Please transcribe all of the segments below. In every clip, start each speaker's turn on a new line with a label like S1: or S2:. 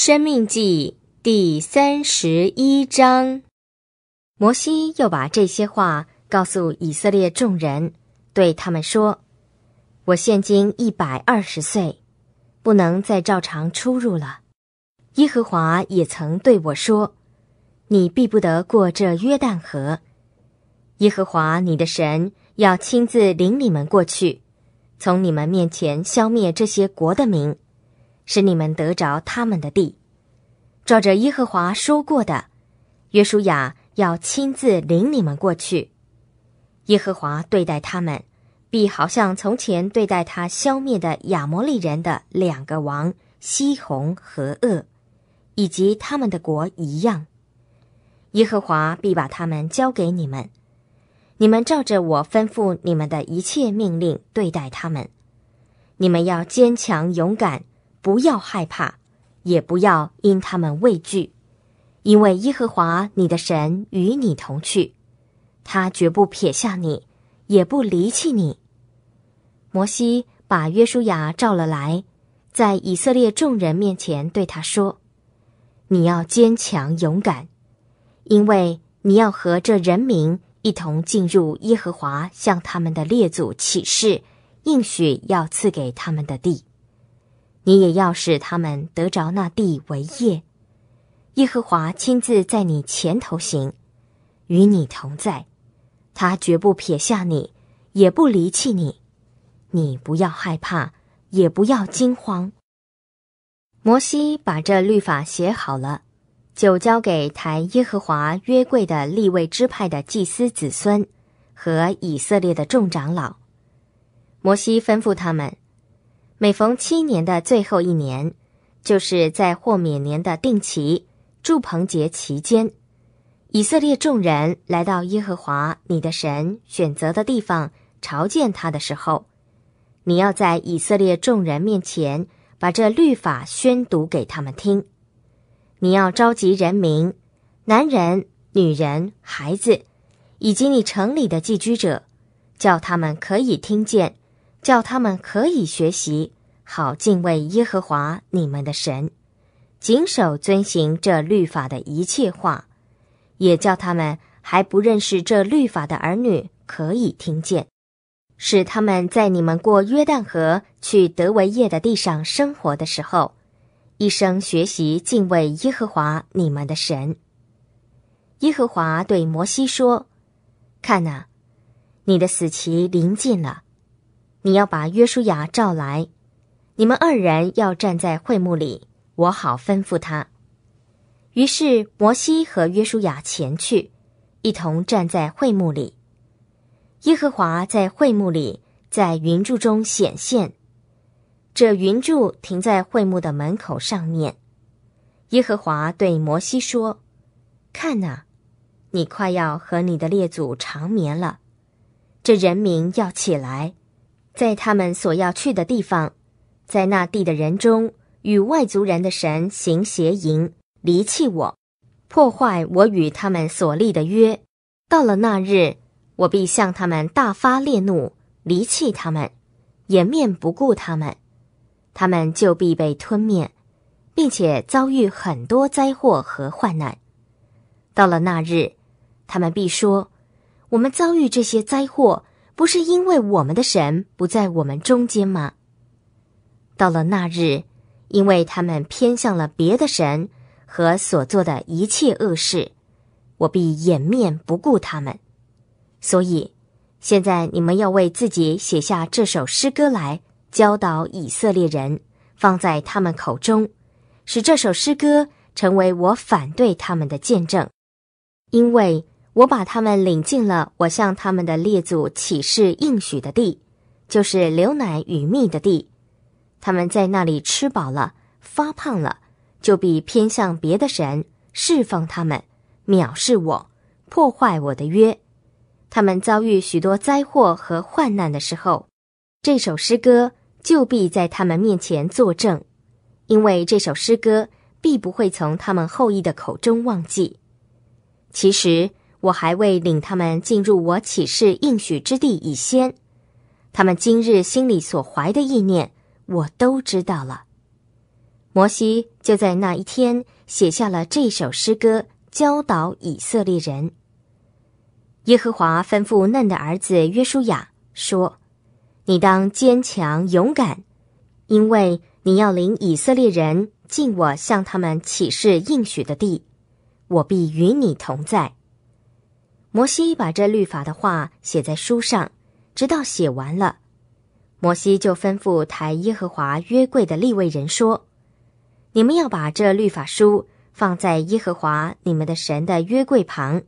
S1: 《生命记》第三十一章，摩西又把这些话告诉以色列众人，对他们说：“我现今一百二十岁，不能再照常出入了。耶和华也曾对我说：‘你必不得过这约旦河。耶和华你的神要亲自领你们过去，从你们面前消灭这些国的名。’”使你们得着他们的地，照着耶和华说过的，约书亚要亲自领你们过去。耶和华对待他们，必好像从前对待他消灭的亚摩利人的两个王西红和噩，以及他们的国一样。耶和华必把他们交给你们，你们照着我吩咐你们的一切命令对待他们。你们要坚强勇敢。不要害怕，也不要因他们畏惧，因为耶和华你的神与你同去，他绝不撇下你，也不离弃你。摩西把约书亚召了来，在以色列众人面前对他说：“你要坚强勇敢，因为你要和这人民一同进入耶和华向他们的列祖起誓应许要赐给他们的地。”你也要使他们得着那地为业。耶和华亲自在你前头行，与你同在，他绝不撇下你，也不离弃你。你不要害怕，也不要惊慌。摩西把这律法写好了，就交给抬耶和华约柜的立位支派的祭司子孙和以色列的众长老。摩西吩咐他们。每逢七年的最后一年，就是在豁免年的定期祝棚节期间，以色列众人来到耶和华你的神选择的地方朝见他的时候，你要在以色列众人面前把这律法宣读给他们听。你要召集人民，男人、女人、孩子，以及你城里的寄居者，叫他们可以听见。叫他们可以学习，好敬畏耶和华你们的神，谨守遵行这律法的一切话；也叫他们还不认识这律法的儿女可以听见，使他们在你们过约旦河去德维叶的地上生活的时候，一生学习敬畏耶和华你们的神。耶和华对摩西说：“看哪，你的死期临近了。”你要把约书亚召来，你们二人要站在会幕里，我好吩咐他。于是摩西和约书亚前去，一同站在会幕里。耶和华在会幕里，在云柱中显现，这云柱停在会幕的门口上面。耶和华对摩西说：“看呐，你快要和你的列祖长眠了，这人民要起来。”在他们所要去的地方，在那地的人中，与外族人的神行邪淫，离弃我，破坏我与他们所立的约。到了那日，我必向他们大发烈怒，离弃他们，颜面不顾他们。他们就必被吞灭，并且遭遇很多灾祸和患难。到了那日，他们必说：“我们遭遇这些灾祸。”不是因为我们的神不在我们中间吗？到了那日，因为他们偏向了别的神和所做的一切恶事，我必掩面不顾他们。所以，现在你们要为自己写下这首诗歌来，教导以色列人，放在他们口中，使这首诗歌成为我反对他们的见证，因为。我把他们领进了我向他们的列祖起誓应许的地，就是流奶与蜜的地。他们在那里吃饱了，发胖了，就必偏向别的神，释放他们，藐视我，破坏我的约。他们遭遇许多灾祸和患难的时候，这首诗歌就必在他们面前作证，因为这首诗歌必不会从他们后裔的口中忘记。其实。我还未领他们进入我启示应许之地以先，他们今日心里所怀的意念，我都知道了。摩西就在那一天写下了这首诗歌，教导以色列人。耶和华吩咐嫩的儿子约书亚说：“你当坚强勇敢，因为你要领以色列人进我向他们启示应许的地，我必与你同在。”摩西把这律法的话写在书上，直到写完了，摩西就吩咐抬耶和华约柜的立位人说：“你们要把这律法书放在耶和华你们的神的约柜旁，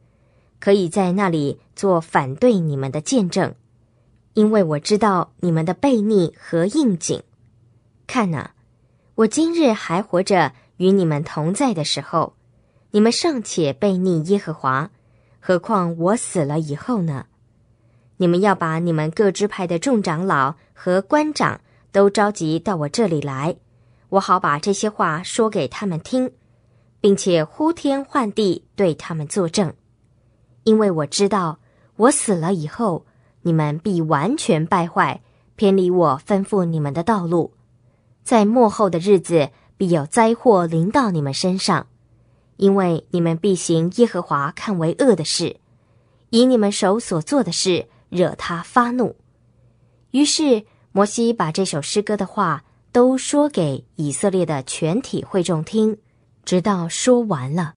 S1: 可以在那里做反对你们的见证，因为我知道你们的悖逆和应景。看哪，我今日还活着与你们同在的时候，你们尚且悖逆耶和华。”何况我死了以后呢？你们要把你们各支派的众长老和官长都召集到我这里来，我好把这些话说给他们听，并且呼天唤地对他们作证。因为我知道，我死了以后，你们必完全败坏，偏离我吩咐你们的道路，在末后的日子必有灾祸临到你们身上。因为你们必行耶和华看为恶的事，以你们手所做的事惹他发怒。于是摩西把这首诗歌的话都说给以色列的全体会众听，直到说完了。